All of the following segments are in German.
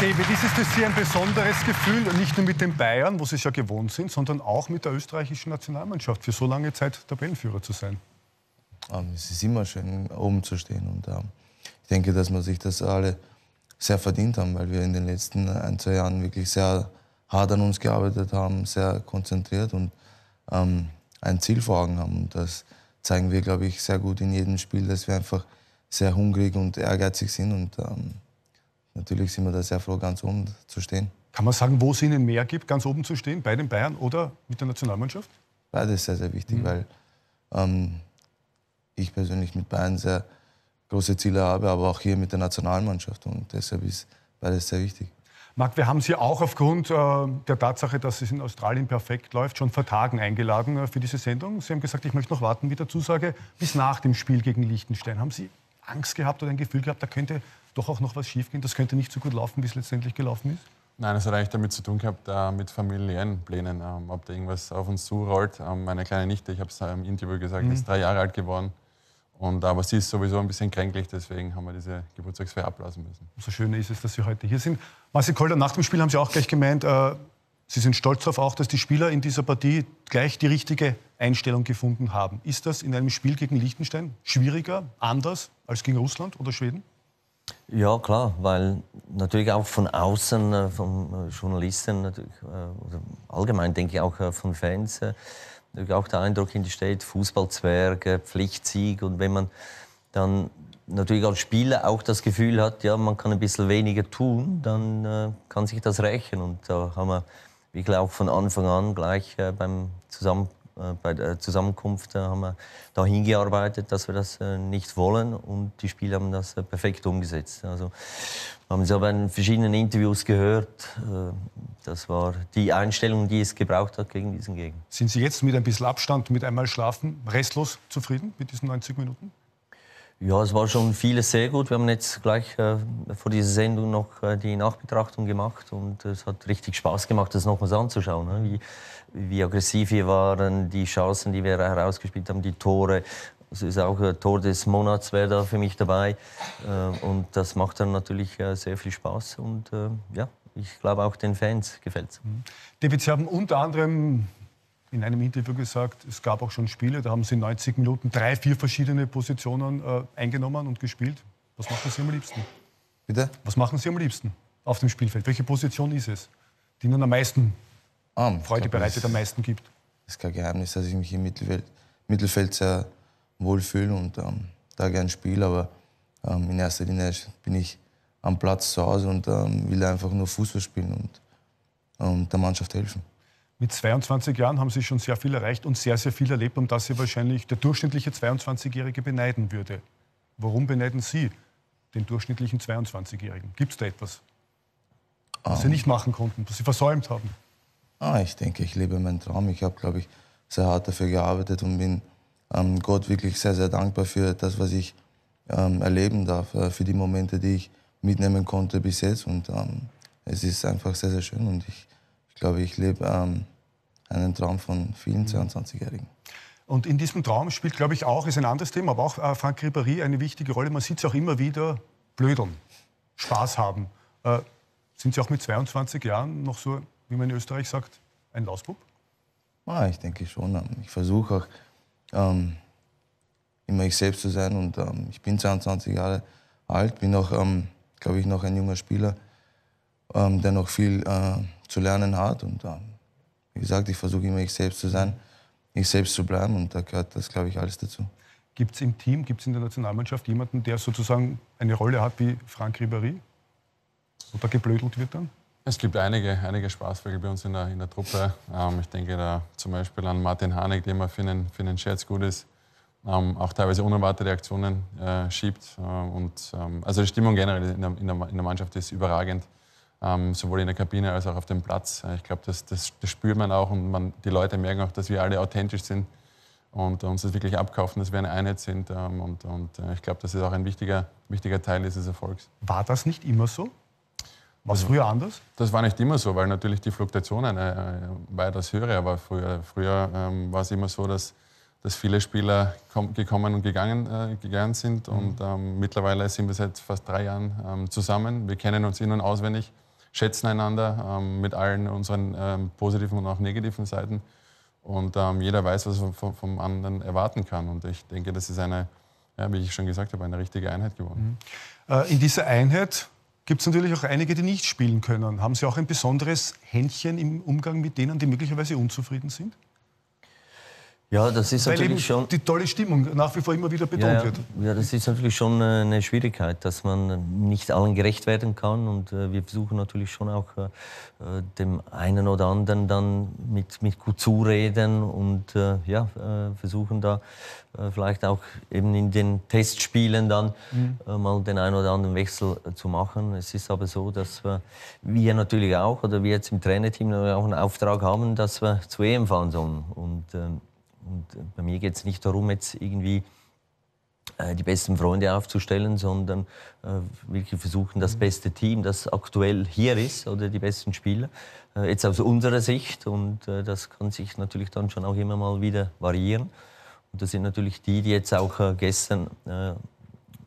David, ist es für Sie ein besonderes Gefühl, nicht nur mit den Bayern, wo Sie es ja gewohnt sind, sondern auch mit der österreichischen Nationalmannschaft für so lange Zeit Tabellenführer zu sein? Ähm, es ist immer schön, oben zu stehen. Und ähm, ich denke, dass man sich das alle sehr verdient haben, weil wir in den letzten ein, zwei Jahren wirklich sehr hart an uns gearbeitet haben, sehr konzentriert und ähm, ein Ziel vor Augen haben. Und das zeigen wir, glaube ich, sehr gut in jedem Spiel, dass wir einfach sehr hungrig und ehrgeizig sind. Und ähm, natürlich sind wir da sehr froh, ganz oben zu stehen. Kann man sagen, wo es Ihnen mehr gibt, ganz oben zu stehen, bei den Bayern oder mit der Nationalmannschaft? Beides ist sehr, sehr wichtig, mhm. weil ähm, ich persönlich mit Bayern sehr große Ziele habe, aber auch hier mit der Nationalmannschaft. Und deshalb ist beides sehr wichtig. Marc, wir haben Sie auch aufgrund äh, der Tatsache, dass es in Australien perfekt läuft, schon vor Tagen eingeladen äh, für diese Sendung. Sie haben gesagt, ich möchte noch warten mit der Zusage bis nach dem Spiel gegen Liechtenstein. Haben Sie Angst gehabt oder ein Gefühl gehabt, da könnte doch auch noch was schiefgehen. Das könnte nicht so gut laufen, wie es letztendlich gelaufen ist? Nein, es hat eigentlich damit zu tun gehabt, äh, mit familiären Plänen, ähm, ob da irgendwas auf uns zurollt. Ähm, meine kleine Nichte, ich habe es im Interview gesagt, mhm. ist drei Jahre alt geworden. Und, äh, aber sie ist sowieso ein bisschen kränklich, deswegen haben wir diese Geburtstagsfeier ablassen müssen. So schön ist es, dass Sie heute hier sind. Marci Kolder, nach dem Spiel haben Sie auch gleich gemeint, äh, Sie sind stolz darauf auch, dass die Spieler in dieser Partie gleich die richtige Einstellung gefunden haben. Ist das in einem Spiel gegen Liechtenstein schwieriger, anders als gegen Russland oder Schweden? Ja, klar, weil natürlich auch von außen, äh, von äh, Journalisten, natürlich, äh, oder allgemein denke ich auch äh, von Fans, äh, natürlich auch der Eindruck entsteht, Fußballzwerge, Pflichtsieg. Und wenn man dann natürlich als Spieler auch das Gefühl hat, ja, man kann ein bisschen weniger tun, dann äh, kann sich das rächen. Und da haben wir wirklich auch von Anfang an gleich beim Zusammenkommen äh, bei der Zusammenkunft äh, haben wir dahin gearbeitet, dass wir das äh, nicht wollen und die Spieler haben das perfekt umgesetzt. Also haben Sie aber in verschiedenen Interviews gehört, das war die Einstellung, die es gebraucht hat gegen diesen Gegner. Sind Sie jetzt mit ein bisschen Abstand, mit einmal Schlafen, restlos zufrieden mit diesen 90 Minuten? Ja, es war schon vieles sehr gut. Wir haben jetzt gleich äh, vor dieser Sendung noch äh, die Nachbetrachtung gemacht und es hat richtig Spaß gemacht, das nochmals anzuschauen. Ne? Wie, wie aggressiv wir waren, die Chancen, die wir herausgespielt haben, die Tore. Es ist auch ein äh, Tor des Monats wäre da für mich dabei. Äh, und das macht dann natürlich äh, sehr viel Spaß und äh, ja, ich glaube auch den Fans gefällt es. Mhm. Sie haben unter anderem in einem Interview gesagt, es gab auch schon Spiele, da haben sie in 90 Minuten drei, vier verschiedene Positionen äh, eingenommen und gespielt. Was machen Sie am liebsten? Bitte? Was machen Sie am liebsten auf dem Spielfeld? Welche Position ist es, die Ihnen am meisten um, ah, Freude bereitet, am meisten gibt? Es ist kein Geheimnis, dass ich mich im Mittelfeld, Mittelfeld sehr wohl fühle und ähm, da gern spiele, aber ähm, in erster Linie bin ich am Platz zu Hause und ähm, will einfach nur Fußball spielen und ähm, der Mannschaft helfen mit 22 Jahren haben Sie schon sehr viel erreicht und sehr, sehr viel erlebt, um das Sie wahrscheinlich der durchschnittliche 22-Jährige beneiden würde. Warum beneiden Sie den durchschnittlichen 22-Jährigen? Gibt es da etwas, was um, Sie ähm. nicht machen konnten, was Sie versäumt haben? Ah, ich denke, ich lebe meinen Traum. Ich habe, glaube ich, sehr hart dafür gearbeitet und bin ähm, Gott wirklich sehr, sehr dankbar für das, was ich ähm, erleben darf, äh, für die Momente, die ich mitnehmen konnte bis jetzt. Und ähm, es ist einfach sehr, sehr schön und ich, ich glaube, ich lebe ähm, einen Traum von vielen 22-Jährigen. Mhm. Und in diesem Traum spielt, glaube ich, auch, ist ein anderes Thema, aber auch äh, Franck Ribéry eine wichtige Rolle. Man sieht es auch immer wieder, blödeln, Spaß haben. Äh, sind Sie auch mit 22 Jahren noch so, wie man in Österreich sagt, ein Lausbub? Ah, ich denke schon. Ähm, ich versuche auch ähm, immer ich selbst zu sein. Und ähm, ich bin 22 Jahre alt, bin auch, ähm, glaube ich, noch ein junger Spieler, ähm, der noch viel äh, zu lernen hat. Und ähm, wie gesagt, ich versuche immer, ich selbst zu sein, ich selbst zu bleiben und da gehört das, glaube ich, alles dazu. Gibt es im Team, gibt es in der Nationalmannschaft jemanden, der sozusagen eine Rolle hat wie Frank Ribéry? Oder geblödelt wird dann? Es gibt einige, einige Spaßvögel bei uns in der, in der Truppe. Ähm, ich denke da zum Beispiel an Martin Haneck, der immer für einen, für einen Scherz gut ist. Ähm, auch teilweise unerwartete Aktionen äh, schiebt. Äh, und, ähm, also die Stimmung generell in der, in der, in der Mannschaft ist überragend ähm, sowohl in der Kabine als auch auf dem Platz. Äh, ich glaube, das, das, das, spürt man auch und man, die Leute merken auch, dass wir alle authentisch sind und uns das wirklich abkaufen, dass wir eine Einheit sind. Ähm, und, und äh, ich glaube, das ist auch ein wichtiger, wichtiger Teil dieses Erfolgs. War das nicht immer so? War es früher anders? Das war nicht immer so, weil natürlich die Fluktuation eine äh, weitaus höhere war früher. Früher ähm, war es immer so, dass, dass viele Spieler gekommen und gegangen, äh, gegangen sind. Mhm. Und ähm, mittlerweile sind wir seit fast drei Jahren ähm, zusammen. Wir kennen uns in- und auswendig schätzen einander ähm, mit allen unseren ähm, positiven und auch negativen Seiten. Und ähm, jeder weiß, was er vom, vom, anderen erwarten kann. Und ich denke, das ist eine, ja, wie ich schon gesagt habe, eine richtige Einheit geworden. Mhm. Äh, in dieser Einheit gibt es natürlich auch einige, die nicht spielen können. Haben Sie auch ein besonderes Händchen im Umgang mit denen, die möglicherweise unzufrieden sind? Ja, das ist Weil natürlich schon. Die tolle Stimmung nach wie vor immer wieder betont ja, ja. wird. Ja, das ist natürlich schon äh, eine Schwierigkeit, dass man nicht allen gerecht werden kann. Und äh, wir versuchen natürlich schon auch äh, äh dem einen oder anderen dann mit, mit gut zureden und äh, ja, äh, versuchen da vielleicht auch eben in den Testspielen dann mhm. mal den einen oder anderen Wechsel zu machen. Es ist aber so, dass wir, wir natürlich auch oder wir jetzt im Trainerteam auch einen Auftrag haben, dass wir zu EM fahren sollen. Und, ähm, und äh, bei mir geht es nicht darum, jetzt irgendwie äh, die besten Freunde aufzustellen, sondern äh, wirklich versuchen, das mhm. beste Team, das aktuell hier ist, oder die besten Spieler, äh, jetzt aus unserer Sicht. Und äh, das kann sich natürlich dann schon auch immer mal wieder variieren. Und das sind natürlich die, die jetzt auch äh, gestern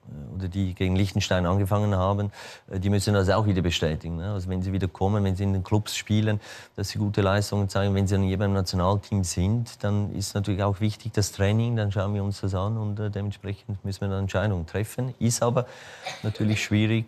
äh, oder die gegen Liechtenstein angefangen haben, äh, die müssen das auch wieder bestätigen. Ne? Also wenn sie wieder kommen, wenn sie in den Clubs spielen, dass sie gute Leistungen zeigen, wenn sie in jedem Nationalteam sind, dann ist natürlich auch wichtig das Training, dann schauen wir uns das an und äh, dementsprechend müssen wir eine Entscheidung treffen. Ist aber natürlich schwierig.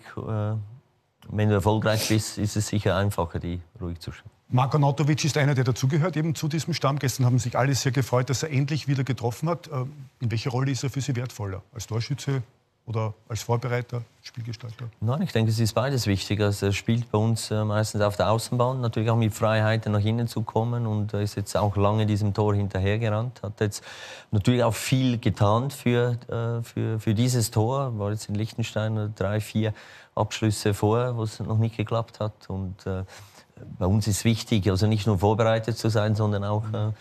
Wenn du erfolgreich bist, ist es sicher einfacher, die ruhig zu schauen. Marko Nautovic ist einer, der dazugehört, eben zu diesem Stamm. Gestern haben sich alle sehr gefreut, dass er endlich wieder getroffen hat. Ähm, in welcher Rolle ist er für Sie wertvoller? Als Torschütze, oder als Vorbereiter, Spielgestalter? Nein, ich denke, es ist beides wichtig. Also er spielt bei uns äh, meistens auf der Außenbahn, natürlich auch mit Freiheit, nach innen zu kommen und ist jetzt auch lange diesem Tor hinterhergerannt. Hat jetzt natürlich auch viel getan für, äh, für, für dieses Tor. War jetzt in Liechtenstein drei, vier Abschlüsse vor, wo es noch nicht geklappt hat. Und äh, bei uns ist wichtig, also nicht nur vorbereitet zu sein, sondern auch mhm.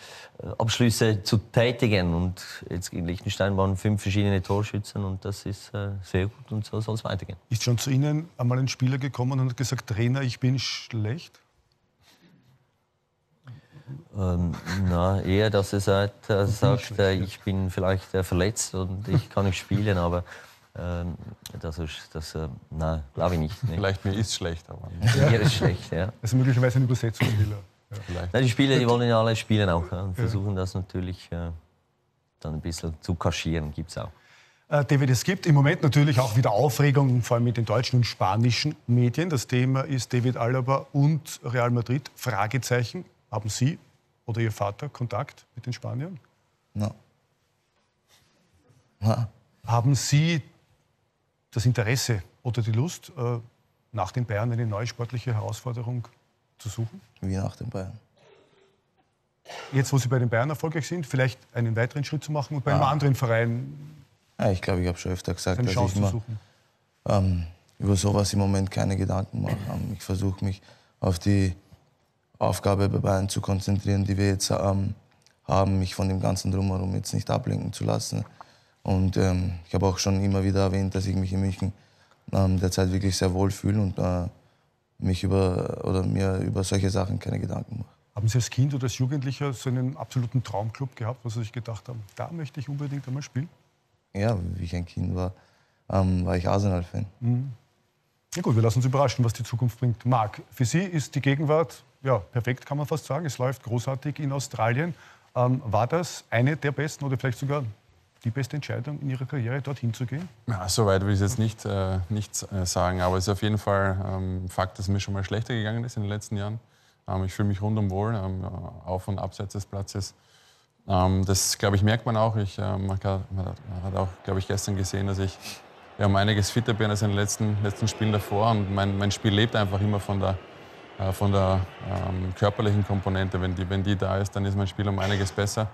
äh, Abschlüsse zu tätigen. Und jetzt in Liechtenstein waren fünf verschiedene Torschützen und das ist äh, sehr gut und so soll es weitergehen. Ist schon zu Ihnen einmal ein Spieler gekommen und hat gesagt, Trainer, ich bin schlecht? Ähm, na, eher, dass er sagt, äh, sagt äh, ich bin vielleicht äh, verletzt und ich kann nicht spielen, aber ähm, das ist, das, äh, nein, glaube ich nicht. nicht. Vielleicht mir ist es schlecht, aber. Ja. Mir ist schlecht, ja. Das ist möglicherweise ein Übersetzungsfehler. Ja. Nein, die Spieler, die wollen ja alle spielen auch ja, und versuchen das natürlich äh, dann ein bisschen zu kaschieren, gibt es auch. Äh, David, es gibt im Moment natürlich auch wieder Aufregung, vor allem mit den deutschen und spanischen Medien. Das Thema ist David Alaba und Real Madrid. Fragezeichen. Haben Sie oder Ihr Vater Kontakt mit den Spaniern? Nein. No. No. Haben Sie das Interesse oder die Lust, äh, nach den Bayern eine neue sportliche Herausforderung zu suchen? Wie nach den Bayern? Jetzt, wo Sie bei den Bayern erfolgreich sind, vielleicht einen weiteren Schritt zu machen und bei ah. einem anderen Verein. Ja, ich glaube, ich habe schon öfter gesagt, dass Chance ich mir ähm, über sowas im Moment keine Gedanken mache. Ähm, ich versuche mich auf die Aufgabe bei Bayern zu konzentrieren, die wir jetzt ähm, haben, mich von dem ganzen Drumherum jetzt nicht ablenken zu lassen. Und ähm, ich habe auch schon immer wieder erwähnt, dass ich mich in München ähm, derzeit wirklich sehr wohl fühle und äh, mich über, oder mir über solche Sachen keine Gedanken mache. Haben Sie als Kind oder als Jugendlicher so einen absoluten Traumclub gehabt, wo Sie sich gedacht haben, da möchte ich unbedingt einmal spielen? Ja, wie ich ein Kind war, ähm, war ich Arsenal-Fan. Mhm. Ja gut, wir lassen uns überraschen, was die Zukunft bringt. Marc, für Sie ist die Gegenwart ja, perfekt, kann man fast sagen. Es läuft großartig in Australien. Ähm, war das eine der besten oder vielleicht sogar die beste Entscheidung in Ihrer Karriere, dorthin zu gehen? Ja, weit will ich jetzt nicht, äh, nichts äh, sagen, aber es ist auf jeden Fall ähm, Fakt, dass es mir schon mal schlechter gegangen ist in den letzten Jahren. Ähm, ich fühle mich rundum wohl, ähm, äh, auf und abseits des Platzes. Ähm, das, glaube ich, merkt man auch. Ich, äh, man, man, hat auch, glaube ich, gestern gesehen, dass ich ja, um einiges fitter bin als in den letzten, letzten Spielen davor. Und mein, mein Spiel lebt einfach immer von der, äh, von der ähm, körperlichen Komponente. Wenn die, wenn die da ist, dann ist mein Spiel um einiges besser.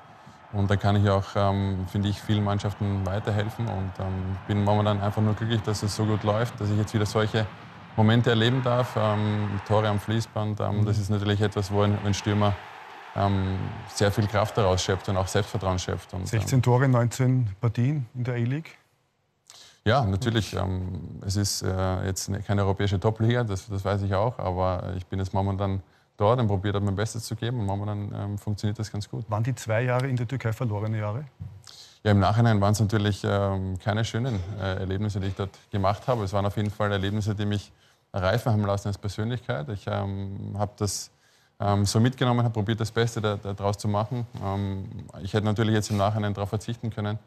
Und da kann ich auch, ähm, finde ich, vielen Mannschaften weiterhelfen. Und ähm, bin momentan einfach nur glücklich, dass es so gut läuft, dass ich jetzt wieder solche Momente erleben darf. Ähm, Tore am Fließband, mhm. das ist natürlich etwas, wo ein, ein Stürmer ähm, sehr viel Kraft daraus schöpft und auch Selbstvertrauen schöpft. Und, 16 ähm, Tore, 19 Partien in der E-League? Ja, natürlich. Ähm, es ist äh, jetzt keine europäische Top-Liga, das, das weiß ich auch. Aber ich bin jetzt momentan da, dann probiert er mein Bestes zu geben und manchmal dann ähm, funktioniert das ganz gut. Waren die zwei Jahre in der Türkei verlorene Jahre? Ja, im Nachhinein waren es natürlich ähm, keine schönen äh, Erlebnisse, die ich dort gemacht habe. Es waren auf jeden Fall Erlebnisse, die mich reifen haben lassen als Persönlichkeit. Ich ähm, habe das ähm, so mitgenommen, habe probiert, das Beste daraus zu machen. Ähm, ich hätte natürlich jetzt im Nachhinein darauf verzichten können,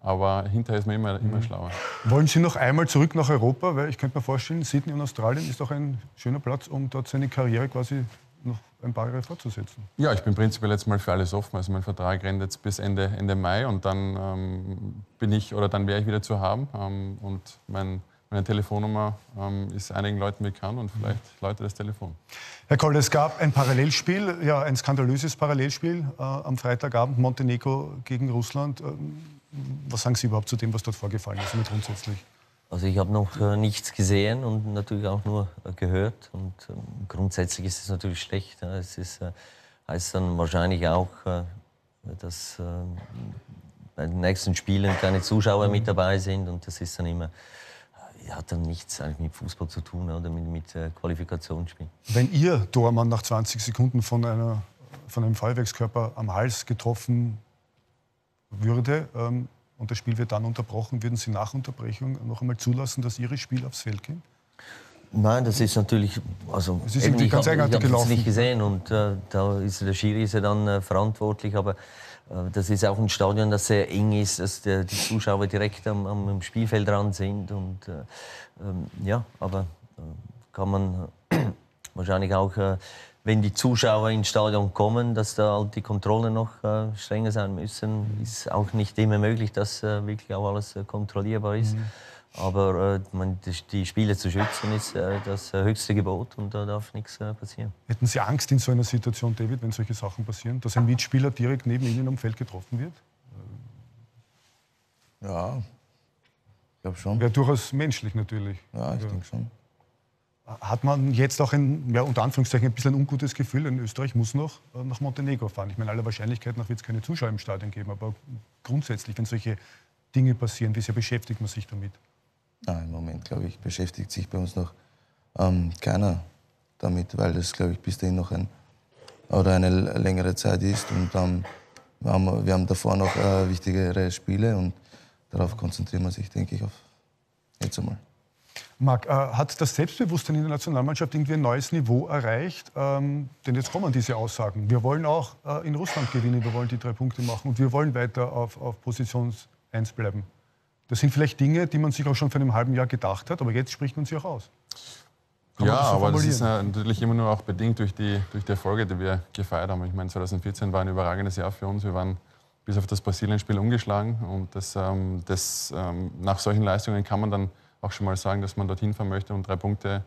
aber hinterher ist man immer, immer mhm. schlauer. Wollen Sie noch einmal zurück nach Europa? Weil ich könnte mir vorstellen, Sydney und Australien ist doch ein schöner Platz, um dort seine Karriere quasi noch ein paar Jahre fortzusetzen? Ja, ich bin prinzipiell jetzt mal für alles offen. Also mein Vertrag rennt jetzt bis Ende, Ende Mai und dann ähm, bin ich oder dann wäre ich wieder zu haben. Ähm, und mein, meine Telefonnummer ähm, ist einigen Leuten bekannt und vielleicht Leute das Telefon. Herr Koll, es gab ein Parallelspiel, ja, ein skandalöses Parallelspiel äh, am Freitagabend, Montenegro gegen Russland. Ähm, was sagen Sie überhaupt zu dem, was dort vorgefallen ist, also grundsätzlich? Also ich habe noch äh, nichts gesehen und natürlich auch nur äh, gehört. Und ähm, grundsätzlich ist es natürlich schlecht. Es ist, äh, heißt dann wahrscheinlich auch, dass bei den nächsten Spielen keine Zuschauer mit dabei sind. Und das ist dann immer, hat dann nichts eigentlich mit Fußball zu tun oder mit, mit Qualifikationsspielen. Wenn ihr Dormann nach 20 Sekunden von, einer, von einem Feuerwerkskörper am Hals getroffen würde, ähm und das Spiel wird dann unterbrochen, würden Sie nach Unterbrechung noch einmal zulassen, dass Ihre Spiel aufs Feld gehen? Nein, das ist natürlich, also es ist eben, ich habe es nicht gesehen und äh, da ist der Schiri ist ja dann äh, verantwortlich, aber äh, das ist auch ein Stadion, das sehr eng ist, dass der, die Zuschauer direkt am, am Spielfeldrand sind und äh, ähm, ja, aber äh, kann man wahrscheinlich auch, äh, wenn die Zuschauer ins Stadion kommen, dass da halt die Kontrollen noch äh, strenger sein müssen. Ist auch nicht immer möglich, dass äh, wirklich auch alles kontrollierbar ist. Mhm. Aber äh, man, die Spiele zu schützen ist äh, das höchste Gebot und da darf nichts äh, passieren. Hätten Sie Angst in so einer Situation, David, wenn solche Sachen passieren, dass ein Mitspieler direkt neben Ihnen am Feld getroffen wird? Ja, ich glaube schon. Wäre durchaus menschlich natürlich. Ja, ich ja. denke schon hat man jetzt auch ein, ja, unter Anführungszeichen, ein bisschen ein ungutes Gefühl, in Österreich muss noch äh, nach Montenegro fahren. Ich meine, aller Wahrscheinlichkeit nach wird es keine Zuschauer im Stadion geben, aber grundsätzlich, wenn solche Dinge passieren, wie sehr beschäftigt man sich damit? Ja, Im Moment, glaube ich, beschäftigt sich bei uns noch ähm, keiner damit, weil das, glaube ich, bis dahin noch ein, oder eine längere Zeit ist. Und ähm, wir, haben, wir haben davor noch äh, wichtigere Spiele und darauf konzentrieren wir sich, denke ich, auf jetzt einmal. Marc, äh, hat das Selbstbewusstsein in der Nationalmannschaft irgendwie ein neues Niveau erreicht? Ähm, denn jetzt kommen diese Aussagen. Wir wollen auch äh, in Russland gewinnen, wir wollen die drei Punkte machen und wir wollen weiter auf, auf Position 1 bleiben. Das sind vielleicht Dinge, die man sich auch schon vor einem halben Jahr gedacht hat, aber jetzt spricht man sie auch aus. Kann ja, das so aber das ist natürlich immer nur auch bedingt durch die, durch die Erfolge, die wir gefeiert haben. Ich meine, 2014 war ein überragendes Jahr für uns. Wir waren bis auf das Brasilien-Spiel umgeschlagen und das, ähm, das ähm, nach solchen Leistungen kann man dann auch schon mal sagen, dass man dorthin fahren möchte und drei Punkte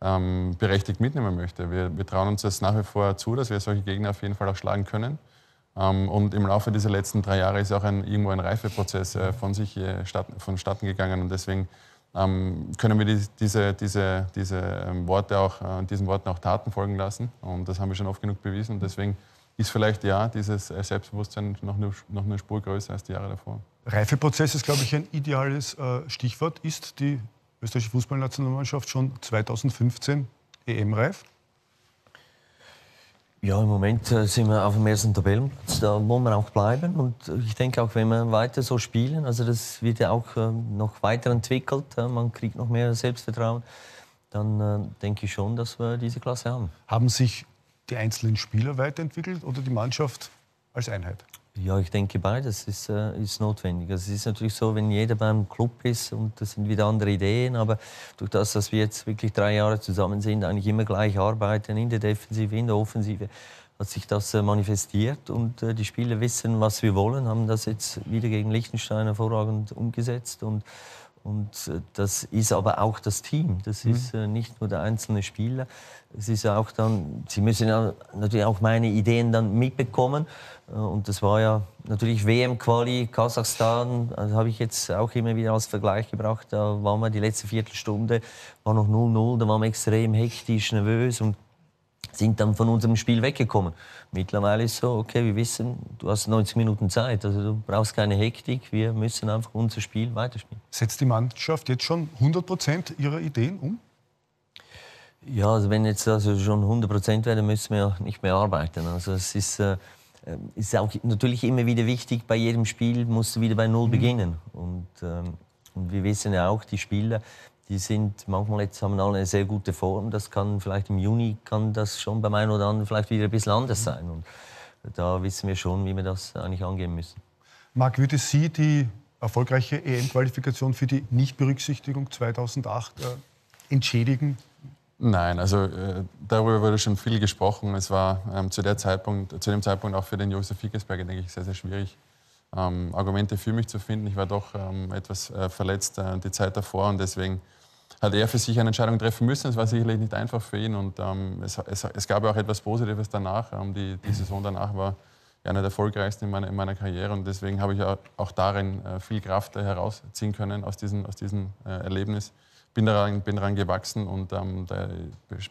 ähm, berechtigt mitnehmen möchte. Wir, wir trauen uns das nach wie vor zu, dass wir solche Gegner auf jeden Fall auch schlagen können. Ähm, und im Laufe dieser letzten drei Jahre ist auch ein, irgendwo ein Reifeprozess äh, von sich äh, statt, vonstatten gegangen. Und deswegen ähm, können wir die, diese, diese, diese ähm, Worte auch, äh, diesen Worten auch Taten folgen lassen. Und das haben wir schon oft genug bewiesen. Und deswegen ist vielleicht ja dieses äh, Selbstbewusstsein noch eine, noch eine Spur größer als die Jahre davor. Reifeprozess ist, glaube ich, ein ideales äh, Stichwort. Ist die österreichische Fußballnationalmannschaft schon 2015 EM-reif? Ja, im Moment äh, sind wir auf dem ersten Tabellenplatz. Da wollen wir auch bleiben. Und äh, ich denke auch, wenn wir weiter so spielen, also das wird ja auch äh, noch weiterentwickelt, äh, man kriegt noch mehr Selbstvertrauen, dann äh, denke ich schon, dass wir diese Klasse haben. Haben sich die einzelnen Spieler weiterentwickelt oder die Mannschaft als Einheit? Ja, ich denke, beides ist, äh, ist notwendig. Also es ist natürlich so, wenn jeder beim Club ist und das sind wieder andere Ideen, aber durch das, dass wir jetzt wirklich drei Jahre zusammen sind, eigentlich immer gleich arbeiten, in der Defensive, in der Offensive, hat sich das äh, manifestiert und äh, die Spieler wissen, was wir wollen, haben das jetzt wieder gegen Liechtenstein hervorragend umgesetzt und und äh, das ist aber auch das Team. Das mhm. ist äh, nicht nur der einzelne Spieler. Es ist auch dann, sie müssen ja natürlich auch meine Ideen dann mitbekommen. Äh, und das war ja natürlich WM-Quali, Kasachstan, das habe ich jetzt auch immer wieder als Vergleich gebracht. Da waren wir die letzte Viertelstunde, war noch 0-0, da waren wir extrem hektisch, nervös und sind dann von unserem Spiel weggekommen. Mittlerweile ist es so, okay, wir wissen, du hast 90 Minuten Zeit, also du brauchst keine Hektik, wir müssen einfach unser Spiel weiterspielen. Setzt die Mannschaft jetzt schon 100 Prozent ihrer Ideen um? Ja, also wenn jetzt also schon 100 Prozent wäre, müssen wir nicht mehr arbeiten. Also es ist, äh, äh, ist auch natürlich immer wieder wichtig, bei jedem Spiel musst du wieder bei Null mhm. beginnen. Und, ähm, und wir wissen ja auch, die Spieler, die sind manchmal jetzt haben alle eine sehr gute Form. Das kann vielleicht im Juni kann das schon beim einen oder anderen vielleicht wieder ein bisschen anders mhm. sein. Und da wissen wir schon, wie wir das eigentlich angehen müssen. Marc, würde Sie die erfolgreiche EM-Qualifikation für die Nichtberücksichtigung 2008 äh, entschädigen? Nein, also äh, darüber wurde schon viel gesprochen. Es war ähm, zu, Zeitpunkt, zu, dem Zeitpunkt auch für den Josef Fickesberger, denke ich, sehr, sehr schwierig, ähm, Argumente für mich zu finden. Ich war doch ähm, etwas äh, verletzt äh, die Zeit davor und deswegen hat er für sich eine Entscheidung treffen müssen. Es war sicherlich nicht einfach für ihn und ähm, es, es, es, gab auch etwas Positives danach. Ähm, die, die Saison danach war einer der erfolgreichsten in meiner, in meiner Karriere und deswegen habe ich auch, auch darin äh, viel Kraft äh, herausziehen können aus diesem aus äh, diesen, Erlebnis. Bin daran, bin daran gewachsen und ähm, da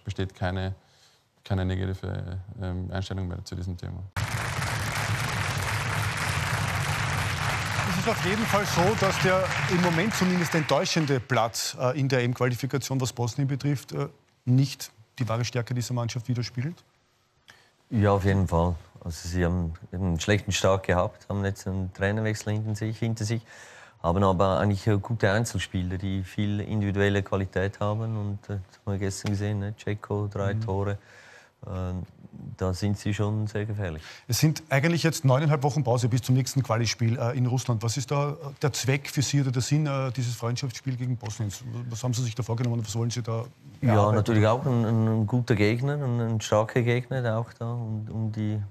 besteht keine, keine negative äh, Einstellung mehr zu diesem Thema. ist auf jeden Fall so, dass der im Moment zumindest enttäuschende Platz äh, in der EM-Qualifikation, was Bosnien betrifft, äh, nicht die wahre Stärke dieser Mannschaft widerspiegelt? Ja, auf jeden Fall. Also sie haben einen schlechten Start gehabt, haben jetzt einen Trainerwechsel hinter sich, hinter sich haben aber eigentlich äh, gute Einzelspieler, die viel individuelle Qualität haben. Und äh, das haben wir gestern gesehen, ne? Ceco, drei mhm. Tore da sind sie schon sehr gefährlich. Es sind eigentlich jetzt neuneinhalb Wochen Pause bis zum nächsten Qualispiel äh, in Russland. Was ist da äh, der Zweck für Sie oder der Sinn äh, dieses Freundschaftsspiel gegen Bosnien? Was haben Sie sich da vorgenommen und was wollen Sie da? Ja, natürlich auch ein, ein, guter Gegner, ein, ein starker Gegner, der auch da um, um die,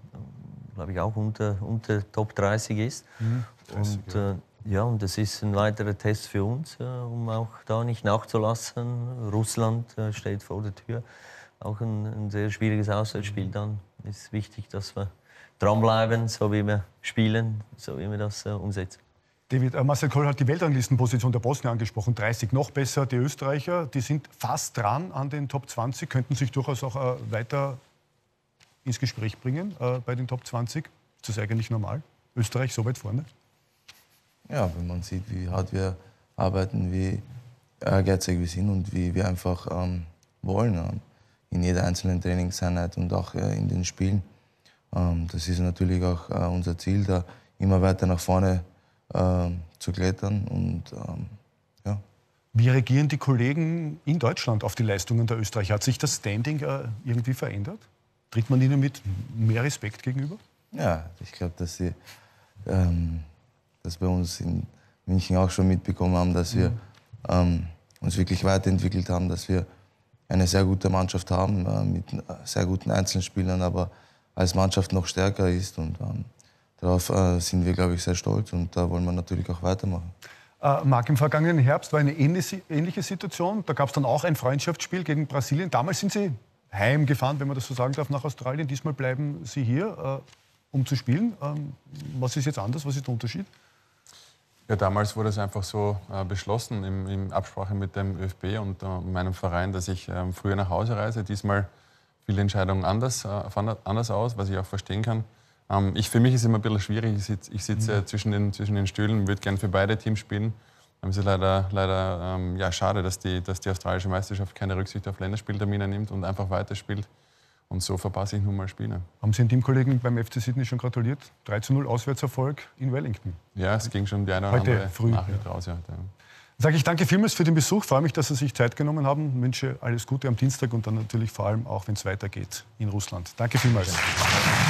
glaube ich, auch unter, unter Top 30 ist. Mhm, 30, und, ja. Äh, ja, und das ist ein weiterer Test für uns, äh, um auch da nicht nachzulassen. Russland äh, steht vor der Tür auch ein, ein sehr schwieriges Auswärtsspiel dann. Es ist wichtig, dass wir dranbleiben, so wie wir spielen, so wie wir das äh, umsetzen. David, äh, Marcel Kohl hat die Weltranglistenposition der Bosnien angesprochen. 30 noch besser. Die Österreicher, die sind fast dran an den Top 20, könnten sich durchaus auch äh, weiter ins Gespräch bringen äh, bei den Top 20. Das ist eigentlich normal. Österreich so weit vorne. Ja, wenn man sieht, wie hart wir arbeiten, wie ehrgeizig wir sind und wie wir einfach ähm, wollen. Ja. Ähm in jeder einzelnen Trainingseinheit und auch äh, in den Spielen. Ähm, das ist natürlich auch äh, unser Ziel, da immer weiter nach vorne ähm, zu klettern. Und, ähm, ja. Wie reagieren die Kollegen in Deutschland auf die Leistungen der Österreicher? Hat sich das Standing äh, irgendwie verändert? Tritt man ihnen mit mehr Respekt gegenüber? Ja, ich glaube, dass sie ähm, das bei uns in München auch schon mitbekommen haben, dass wir mhm. ähm, uns wirklich weiterentwickelt haben, dass wir eine sehr gute Mannschaft haben, äh, mit äh, sehr guten Einzelspielern, aber als Mannschaft noch stärker ist. Und ähm, darauf äh, sind wir, glaube ich, sehr stolz und da wollen wir natürlich auch weitermachen. Äh, Marc, im vergangenen Herbst war eine ähnliche, ähnliche Situation. Da gab es dann auch ein Freundschaftsspiel gegen Brasilien. Damals sind Sie heimgefahren, wenn man das so sagen darf, nach Australien. Diesmal bleiben Sie hier, äh, um zu spielen. Ähm, was ist jetzt anders? Was ist der Unterschied? Ja, damals wurde es einfach so äh, beschlossen im, in Absprache mit dem ÖFB und äh, meinem Verein, dass ich äh, früher nach Hause reise. Diesmal viele Entscheidungen anders, äh, anders aus, was ich auch verstehen kann. Ähm, ich, für mich ist es immer ein bisschen schwierig. Ich, sitz, ich sitze mhm. zwischen, den, zwischen den Stühlen, würde gern für beide Teams spielen. Ähm, es ist leider, leider ähm, ja, schade, dass die, dass die australische Meisterschaft keine Rücksicht auf Länderspieltermine nimmt und einfach weiterspielt. Und so verpasse ich nun mal Spiele. Haben Sie den Teamkollegen beim FC Sydney schon gratuliert? 3 zu 0 Auswärtserfolg in Wellington. Ja, es ging schon die eine oder Heute andere früh, Nachricht ja. raus. Ja. Dann sage ich danke vielmals für den Besuch, freue mich, dass Sie sich Zeit genommen haben, wünsche alles Gute am Dienstag und dann natürlich vor allem auch, wenn es weitergeht in Russland. Danke vielmals. Danke.